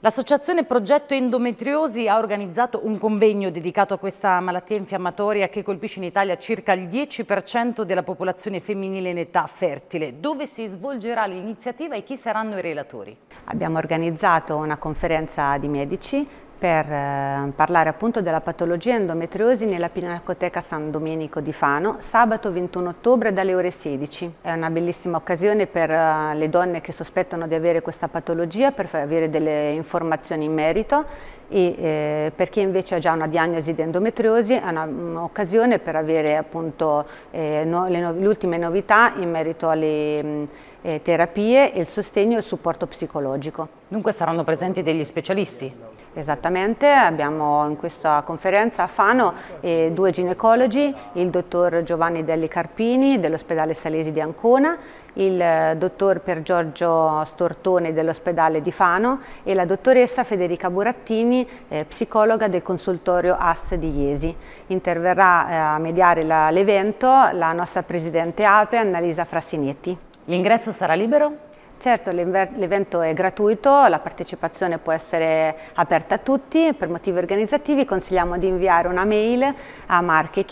L'associazione Progetto Endometriosi ha organizzato un convegno dedicato a questa malattia infiammatoria che colpisce in Italia circa il 10% della popolazione femminile in età fertile. Dove si svolgerà l'iniziativa e chi saranno i relatori? Abbiamo organizzato una conferenza di medici per eh, parlare appunto della patologia endometriosi nella Pinacoteca San Domenico di Fano sabato 21 ottobre dalle ore 16. È una bellissima occasione per eh, le donne che sospettano di avere questa patologia per avere delle informazioni in merito e eh, per chi invece ha già una diagnosi di endometriosi è un'occasione per avere appunto le, ultime novità in merito alle mm, terapie il sostegno e il supporto psicologico. Dunque saranno presenti degli specialisti? Esattamente, abbiamo in questa conferenza a Fano eh, due ginecologi, il dottor Giovanni Delli Carpini dell'ospedale Salesi di Ancona, il eh, dottor Piergiorgio Stortone dell'ospedale di Fano e la dottoressa Federica Burattini, eh, psicologa del consultorio AS di Iesi. Interverrà eh, a mediare l'evento la nostra presidente APE Annalisa Frassinetti. L'ingresso sarà libero? Certo, l'evento è gratuito, la partecipazione può essere aperta a tutti, per motivi organizzativi consigliamo di inviare una mail a marche